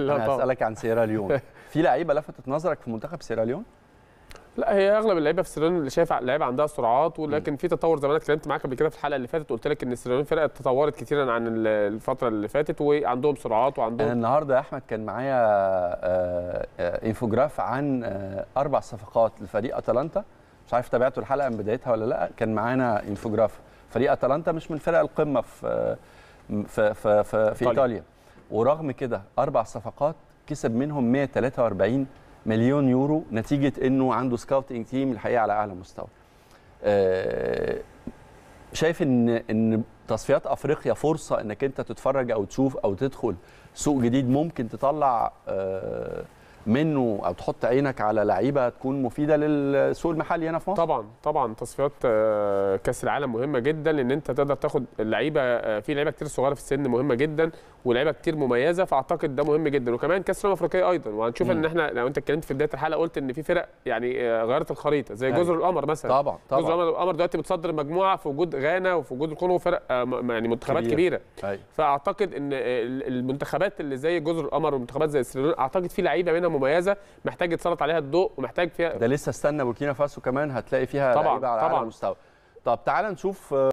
لا انا هسالك عن سيراليون في لعيبه لفتت نظرك في منتخب سيراليون لا هي اغلب اللعيبه في سيراليون اللي شايف لعيبه عندها سرعات ولكن في تطور زي ما انا اتكلمت معاك قبل كده في الحلقه اللي فاتت قلت لك ان سيراليون فرقه تطورت كثيرا عن الفتره اللي فاتت وعندهم سرعات وعندهم النهارده يا احمد كان معايا انفوجراف آه، آه، عن آه، اربع صفقات لفريق اتلانتا مش عارف تابعتوا الحلقه من بدايتها ولا لا كان معانا انفوجراف فريق اتلانتا مش من فرق القمه في في في, في, في ايطاليا ورغم كده اربع صفقات كسب منهم 143 مليون يورو نتيجه انه عنده سكاوتنج تيم الحقيقه على اعلى مستوى. آه، شايف ان ان تصفيات افريقيا فرصه انك انت تتفرج او تشوف او تدخل سوق جديد ممكن تطلع آه منه او تحط عينك على لعيبه تكون مفيده للسوق المحلي هنا في مصر؟ طبعا طبعا تصفيات آه، كاس العالم مهمه جدا لان انت تقدر تاخد اللعيبه آه، في لعيبه كتير صغيره في السن مهمه جدا ولعيبه كتير مميزه فاعتقد ده مهم جدا وكمان كاس الامم الافريقيه ايضا وهنشوف ان احنا لو انت اتكلمت في بدايه الحلقه قلت ان في فرق يعني آه، غيرت الخريطه زي أيوة. جزر القمر مثلا طبعا طبعا جزر القمر دلوقتي بتصدر المجموعه في وجود غانا وفي وجود الكونغو فرق يعني منتخبات كبيره, كبيرة. أي. أيوة. فاعتقد ان المنتخبات اللي زي جزر القمر والمنتخبات زي السريران اعتقد في لعيبه منها مميزه محتاج يتسلط عليها الضوء ومحتاج فيها ده لسه استنى بوركينا فاسو كمان هتلاقي فيها طبعا على طبعا على مستوى طب تعال نشوف